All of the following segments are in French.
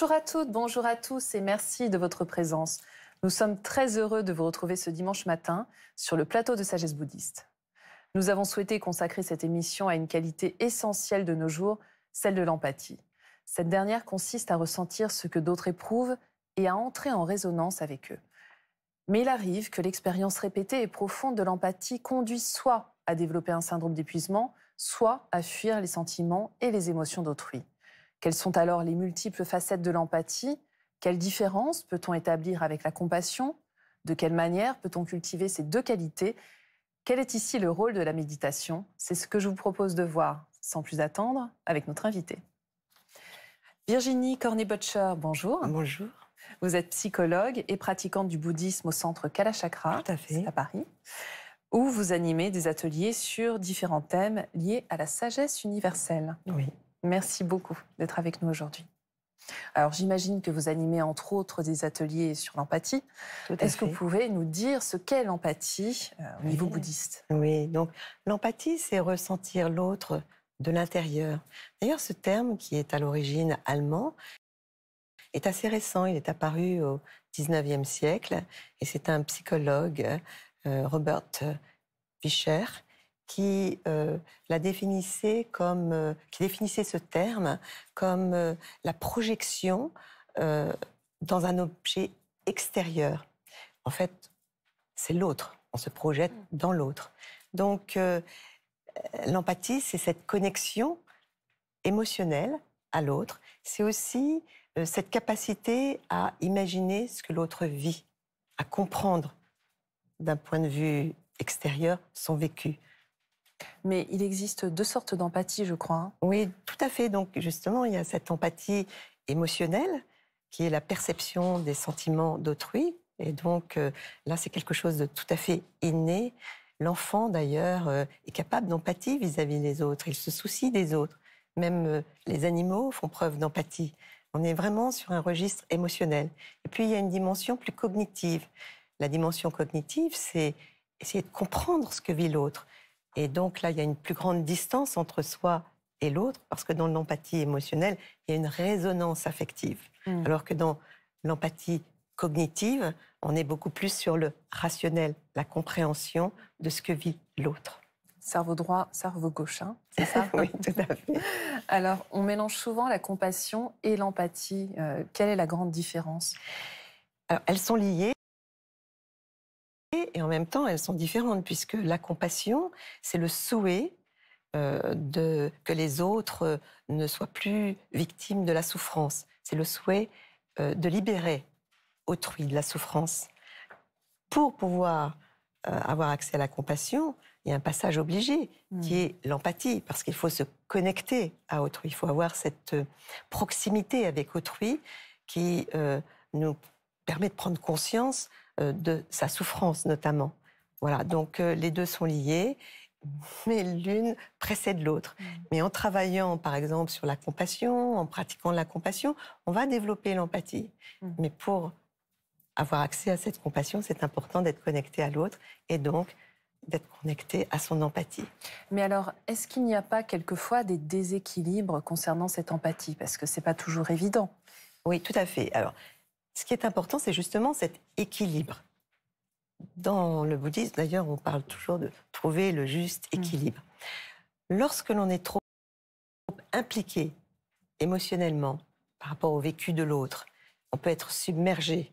Bonjour à toutes, bonjour à tous et merci de votre présence. Nous sommes très heureux de vous retrouver ce dimanche matin sur le plateau de Sagesse bouddhiste. Nous avons souhaité consacrer cette émission à une qualité essentielle de nos jours, celle de l'empathie. Cette dernière consiste à ressentir ce que d'autres éprouvent et à entrer en résonance avec eux. Mais il arrive que l'expérience répétée et profonde de l'empathie conduise soit à développer un syndrome d'épuisement, soit à fuir les sentiments et les émotions d'autrui. Quelles sont alors les multiples facettes de l'empathie Quelle différence peut-on établir avec la compassion De quelle manière peut-on cultiver ces deux qualités Quel est ici le rôle de la méditation C'est ce que je vous propose de voir, sans plus attendre, avec notre invitée. Virginie cornet bonjour. Bonjour. Vous êtes psychologue et pratiquante du bouddhisme au centre Kalachakra, à Paris, où vous animez des ateliers sur différents thèmes liés à la sagesse universelle. Oui. Merci beaucoup d'être avec nous aujourd'hui. Alors j'imagine que vous animez entre autres des ateliers sur l'empathie. Est-ce que vous pouvez nous dire ce qu'est l'empathie euh, au niveau bouddhiste Oui, donc l'empathie, c'est ressentir l'autre de l'intérieur. D'ailleurs, ce terme qui est à l'origine allemand est assez récent. Il est apparu au 19e siècle et c'est un psychologue, euh, Robert Fischer, qui euh, la définissait comme, euh, qui définissait ce terme comme euh, la projection dans un objet extérieur. En fait, c'est l'autre. On se projette mm. dans l'autre. Donc, l'empathie, c'est cette connexion émotionnelle à l'autre. C'est aussi cette capacité à imaginer ce que l'autre vit, à comprendre d'un point de vue extérieur son vécu. Mais il existe deux sortes d'empathie, je crois. Hein. Oui, tout à fait. Donc justement, il y a cette empathie émotionnelle qui est la perception des sentiments d'autrui. Et donc euh, là, c'est quelque chose de tout à fait inné. L'enfant, d'ailleurs, euh, est capable d'empathie vis-à-vis des autres. Il se soucie des autres. Même euh, les animaux font preuve d'empathie. On est vraiment sur un registre émotionnel. Et puis, il y a une dimension plus cognitive. La dimension cognitive, c'est essayer de comprendre ce que vit l'autre. Et donc là, il y a une plus grande distance entre soi et l'autre, parce que dans l'empathie émotionnelle, il y a une résonance affective. Mm. Alors que dans l'empathie cognitive, on est beaucoup plus sur le rationnel, la compréhension de ce que vit l'autre. Cerveau droit, cerveau gauche, hein, c'est ça Oui, tout à fait. Alors, on mélange souvent la compassion et l'empathie. Euh, quelle est la grande différence Alors, elles sont liées. Et en même temps, elles sont différentes, puisque la compassion, c'est le souhait euh, que les autres euh, ne soient plus victimes de la souffrance. C'est le souhait euh, de libérer autrui de la souffrance. Pour pouvoir avoir accès à la compassion, il y a un passage obligé hmm. qui est l'empathie, parce qu'il faut se connecter à autrui, il faut avoir cette proximité avec autrui qui nous permet de prendre conscience euh, de sa souffrance notamment. Voilà, donc euh, les deux sont liés, mais l'une précède l'autre. Mm. Mais en travaillant, par exemple, sur la compassion, en pratiquant la compassion, on va développer l'empathie. Mm. Mais pour avoir accès à cette compassion, c'est important d'être connecté à l'autre et donc d'être connecté à son empathie. Mais alors, est-ce qu'il n'y a pas quelquefois des déséquilibres concernant cette empathie Parce que ce n'est pas toujours évident. Oui, tout à fait. Alors, ce qui est important, c'est justement cet équilibre. Dans le bouddhisme, d'ailleurs, on parle toujours de trouver le juste mm. équilibre. Lorsque l'on est trop impliqué émotionnellement par rapport au vécu de l'autre, on peut être submergé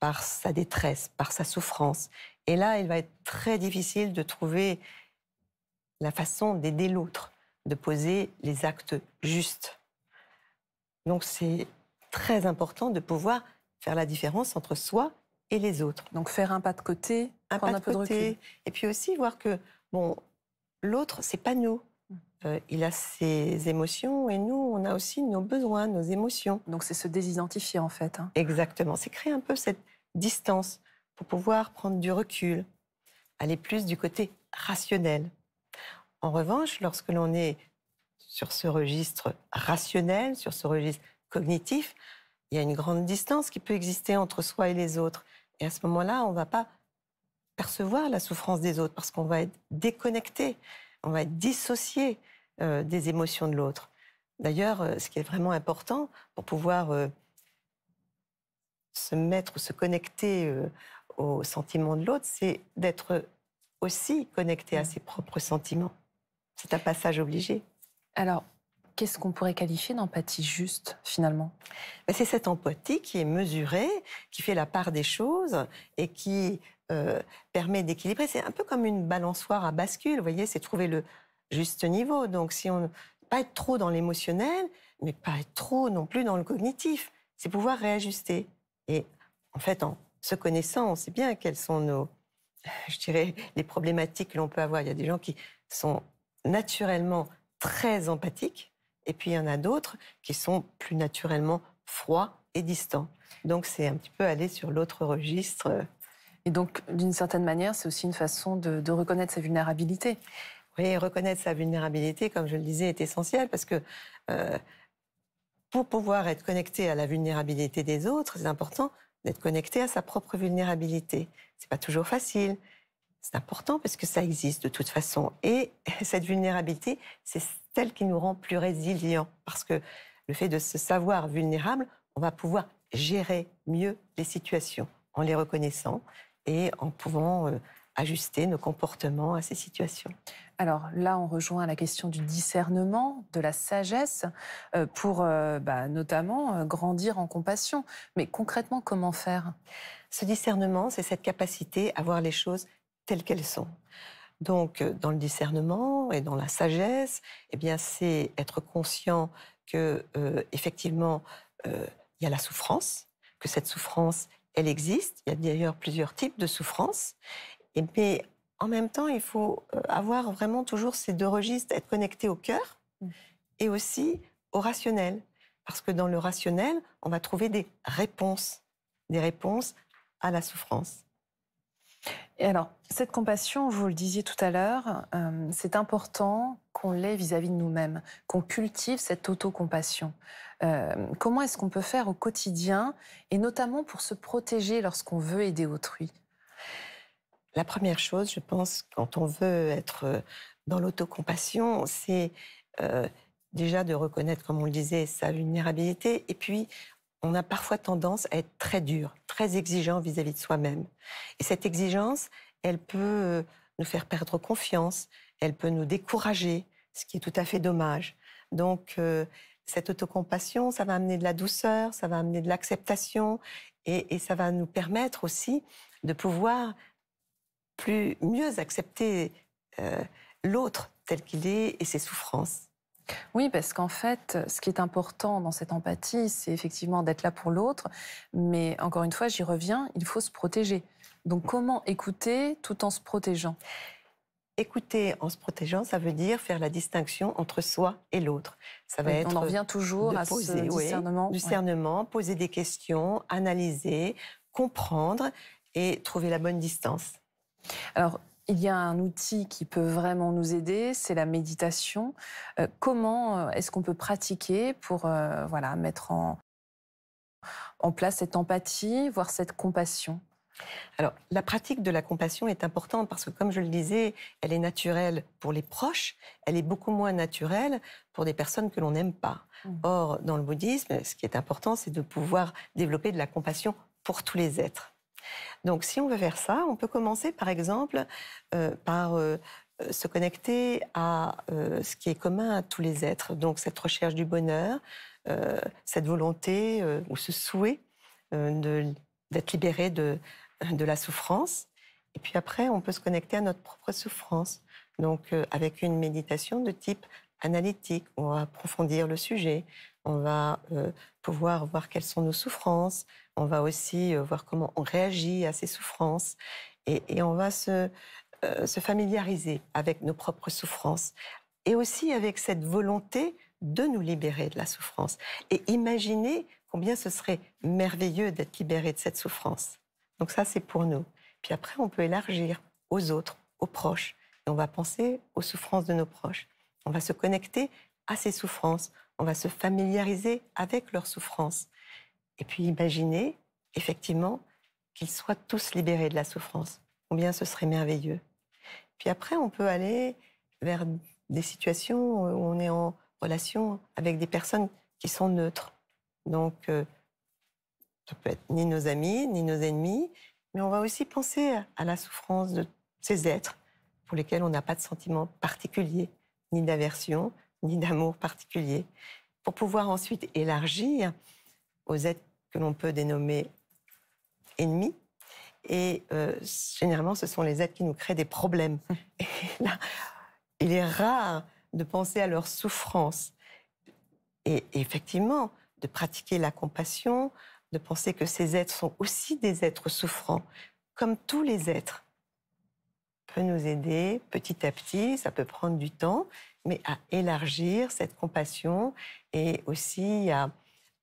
par sa détresse, par sa souffrance. Et là, il va être très difficile de trouver la façon d'aider l'autre, de poser les actes justes. Donc c'est très important de pouvoir faire la différence entre soi et les autres. Donc faire un pas de côté, un pas côté, de recul. Et puis aussi voir que bon, l'autre, c'est pas nous. Mm. Euh, il a ses émotions et nous, on a aussi nos besoins, nos émotions. Donc c'est se désidentifier en fait. Hein. Exactement. C'est créer un peu cette distance pour pouvoir prendre du recul, aller plus du côté rationnel. En revanche, lorsque l'on est sur ce registre rationnel, sur ce registre cognitif, il y a une grande distance qui peut exister entre soi et les autres. Et à ce moment-là, on ne va pas percevoir la souffrance des autres parce qu'on va être déconnecté, on va être dissocié euh, des émotions de l'autre. D'ailleurs, euh, ce qui est vraiment important pour pouvoir euh, se mettre ou se connecter aux sentiments de l'autre, c'est d'être aussi connecté à mmh. ses propres sentiments. C'est un passage obligé. Alors, qu'est-ce qu'on pourrait qualifier d'empathie juste finalement ben, C'est cette empathie qui est mesurée, qui fait la part des choses et qui euh, permet d'équilibrer. C'est un peu comme une balançoire à bascule, vous voyez, c'est trouver le juste niveau. Donc si on pas être trop dans l'émotionnel, mais pas être trop non plus dans le cognitif, c'est pouvoir réajuster. Et en fait, en se connaissant, on sait bien quelles sont nos, euh, je dirais, les problématiques que l'on peut avoir. Il y a des gens qui sont naturellement très empathiques, et puis il y en a d'autres qui sont plus naturellement froids et distants. Donc c'est un petit peu aller sur l'autre registre. Et donc d'une certaine manière, c'est aussi une façon de, reconnaître sa vulnérabilité. Oui, reconnaître sa vulnérabilité, comme je le disais, est essentiel parce que euh, pour pouvoir être connecté à la vulnérabilité des autres, c'est important d'être connecté à sa propre vulnérabilité. C'est pas toujours facile. C'est important parce que ça existe de toute façon. Et cette vulnérabilité, c'est telle qui nous rend plus résilients. Parce que le fait de se savoir vulnérable, on va pouvoir gérer mieux les situations en les reconnaissant et en pouvant euh, ajuster nos comportements à ces situations. Alors là, on rejoint la question du discernement, de la sagesse, euh, pour euh, bah, notamment grandir en compassion. Mais concrètement, comment faire Ce discernement, c'est cette capacité à voir les choses telles qu'elles sont. Donc, euh, dans le discernement et dans la sagesse, eh bien, c'est être conscient que euh, effectivement, euh, il y a la souffrance, que cette souffrance, elle existe. Il y a d'ailleurs plusieurs types de souffrance. Et mais en même temps, il faut avoir vraiment toujours ces deux registres, être connecté au cœur mmh. et aussi au rationnel, parce que dans le rationnel, on va trouver des réponses, des réponses à la souffrance. Et alors, cette compassion, vous le disiez tout à l'heure, euh, c'est important qu'on l'ait vis-à-vis de nous-mêmes, qu'on cultive cette autocompassion. Euh, comment est-ce qu'on peut faire au quotidien, et notamment pour se protéger lorsqu'on veut aider autrui La première chose, je pense, quand on veut être euh, dans l'autocompassion, c'est euh, déjà de reconnaître, comme on le disait, sa vulnérabilité, et puis on a parfois tendance à être très dur, très exigeant vis-à-vis de soi-même. Et cette exigence, elle peut euh, nous faire perdre confiance, elle peut nous décourager, ce qui est tout à fait dommage. Donc, euh, cette autocompassion, ça va amener de la douceur, ça va amener de l'acceptation, et, ça va nous permettre aussi de pouvoir mieux accepter euh, l'autre tel qu'il est et ses souffrances. Oui, parce qu'en fait, ce qui est important dans cette empathie, c'est effectivement d'être là pour l'autre, mais encore une fois, j'y reviens, il faut se protéger. Donc comment écouter tout en se protégeant Écouter en se protégeant, ça veut dire faire la distinction entre soi et l'autre. Ça va être on en revient toujours à poser, ce discernement. poser des questions, analyser, comprendre et trouver la bonne distance. Alors, il y a un outil qui peut vraiment nous aider, c'est la méditation. Euh, comment euh, est-ce qu'on peut pratiquer pour euh, voilà mettre en, en place cette empathie, voire cette compassion alors, la pratique de la compassion est importante parce que, comme je le disais, elle est naturelle pour les proches, elle est beaucoup moins naturelle pour des personnes que l'on n'aime pas. Mmh. Or, dans le bouddhisme, ce qui est important, c'est de pouvoir développer de la compassion pour tous les êtres. Donc si on veut faire ça, on peut commencer par exemple euh, par euh, se connecter à euh, ce qui est commun à tous les êtres, donc cette recherche du bonheur, cette volonté ou ce souhait d'être libéré de, de la souffrance. Et puis après, on peut se connecter à notre propre souffrance, donc avec une méditation de type analytique, on va approfondir le sujet, on va euh, pouvoir voir quelles sont nos souffrances, on va aussi euh, voir comment on réagit à ces souffrances, et, on va euh, se, familiariser avec nos propres souffrances, et aussi avec cette volonté de nous libérer de la souffrance, et imaginer combien ce serait merveilleux d'être libéré de cette souffrance. Donc ça, c'est pour nous. Puis après, on peut élargir aux autres, aux proches, on va penser aux souffrances de nos proches. On va se connecter à ces souffrances on va se familiariser avec leur souffrance. Et puis imaginer, effectivement, qu'ils soient tous libérés de la souffrance. Combien ce serait merveilleux. Puis après, on peut aller vers des situations où on est en relation avec des personnes qui sont neutres. Donc, euh, ça ne peut être ni nos amis, ni nos ennemis, mais on va aussi penser à la souffrance de ces êtres pour lesquels on n'a pas de sentiment particulier, ni d'aversion, ni d'amour particulier, pour pouvoir ensuite élargir aux êtres que l'on peut dénommer ennemis. Et euh, généralement, ce sont les êtres qui nous créent des problèmes. Hum. il est rare de penser à leur souffrance. Et effectivement, de pratiquer la compassion, de penser que ces êtres sont aussi des êtres souffrants, comme tous les êtres, peut nous aider petit à petit, ça peut prendre du temps, mais à élargir cette compassion et aussi à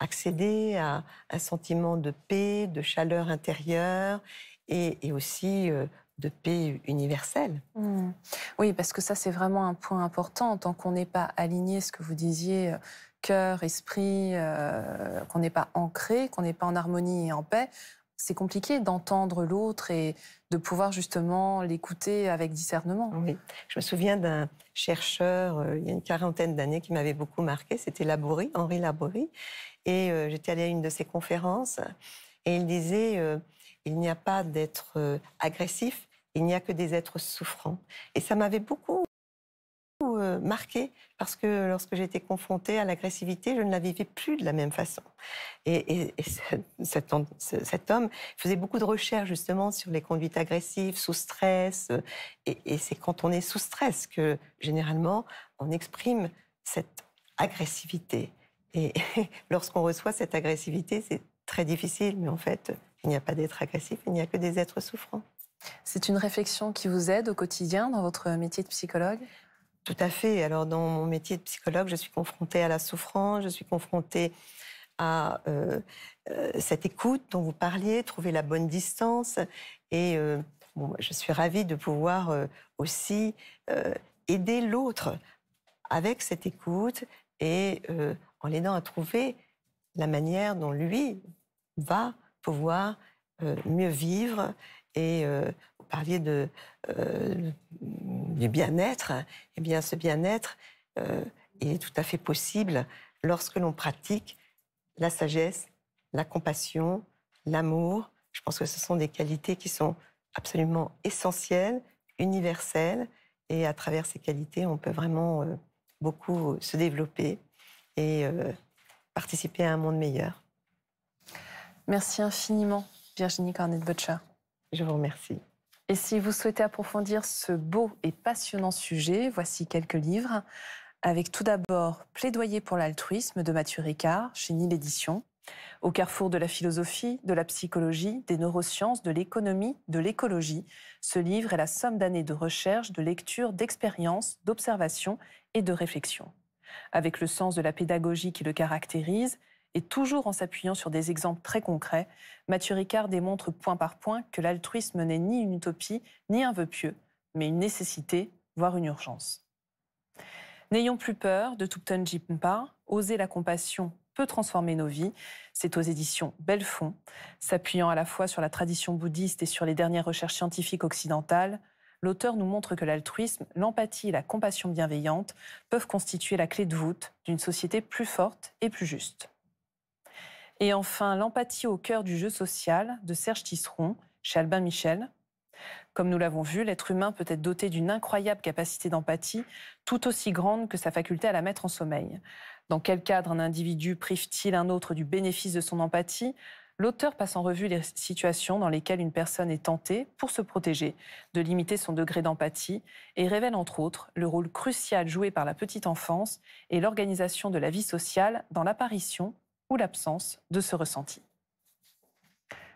accéder à un sentiment de paix, de chaleur intérieure et, aussi euh, de paix universelle. Hmm. Oui, parce que ça, c'est vraiment un point important. Tant qu'on n'est pas aligné, ce que vous disiez, euh, cœur, esprit, euh, qu'on n'est pas ancré, qu'on n'est pas en harmonie et en paix, c'est compliqué d'entendre l'autre et de pouvoir justement l'écouter avec discernement. Oui, je me souviens d'un chercheur euh, il y a une quarantaine d'années qui m'avait beaucoup marqué, c'était Laborie, Henri Laborie, et euh, j'étais allée à une de ses conférences et il disait euh, il n'y a pas d'être agressif, il n'y a que des êtres souffrants. Et ça m'avait beaucoup euh, marquée parce que lorsque j'étais confrontée à l'agressivité, je ne la vivais plus de la même façon. Et, cet, homme faisait beaucoup de recherches justement sur les conduites agressives, sous stress. Euh, et, et c'est quand on est sous stress que généralement on exprime cette agressivité. Et lorsqu'on reçoit cette agressivité, c'est très difficile, mais en fait, il n'y a pas d'être agressif, il n'y a que des êtres souffrants. C'est une réflexion qui vous aide au quotidien dans votre métier de psychologue tout à fait. Alors, dans mon métier de psychologue, je suis confrontée à la souffrance, je suis confrontée à euh, euh, cette écoute dont vous parliez, trouver la bonne distance. Et euh, je suis ravie de pouvoir aussi aider l'autre avec cette écoute et en l'aidant à trouver la manière dont lui va pouvoir mieux vivre et vous parliez de, euh, du bien-être, et eh bien ce bien-être, euh, il est tout à fait possible lorsque l'on pratique la sagesse, la compassion, l'amour. Je pense que ce sont des qualités qui sont absolument essentielles, universelles, et à travers ces qualités, on peut vraiment euh, beaucoup se développer et participer à un monde meilleur. Merci infiniment, Virginie Cornet-Butcher. Je vous remercie. Et si vous souhaitez approfondir ce beau et passionnant sujet, voici quelques livres. Avec tout d'abord Plaidoyer pour l'altruisme de Mathieu Ricard chez Nil Édition. Au carrefour de la philosophie, de la psychologie, des neurosciences, de l'économie, de l'écologie, ce livre est la somme d'années de recherche, de lecture, d'expérience, d'observation et de réflexion. Avec le sens de la pédagogie qui le caractérise, et toujours en s'appuyant sur des exemples très concrets, Mathieu Ricard démontre point par point que l'altruisme n'est ni une utopie, ni un vœu pieux, mais une nécessité, voire une urgence. N'ayons plus peur de Tupton Jimpa, oser la compassion peut transformer nos vies. C'est aux éditions Bellefond, s'appuyant à la fois sur la tradition bouddhiste et sur les dernières recherches scientifiques occidentales. L'auteur nous montre que l'altruisme, l'empathie et la compassion bienveillante peuvent constituer la clé de voûte d'une société plus forte et plus juste. Et enfin, L'empathie au cœur du jeu social de Serge Tisseron chez Albin Michel. Comme nous l'avons vu, l'être humain peut être doté d'une incroyable capacité d'empathie, tout aussi grande que sa faculté à la mettre en sommeil. Dans quel cadre un individu prive-t-il un autre du bénéfice de son empathie L'auteur passe en revue les situations dans lesquelles une personne est tentée, pour se protéger, de limiter son degré d'empathie et révèle entre autres le rôle crucial joué par la petite enfance et l'organisation de la vie sociale dans l'apparition ou l'absence de ce ressenti.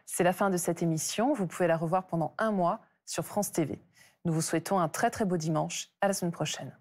C'est la fin de cette émission. Vous pouvez la revoir pendant un mois sur France TV. Nous vous souhaitons un très très beau dimanche. À la semaine prochaine.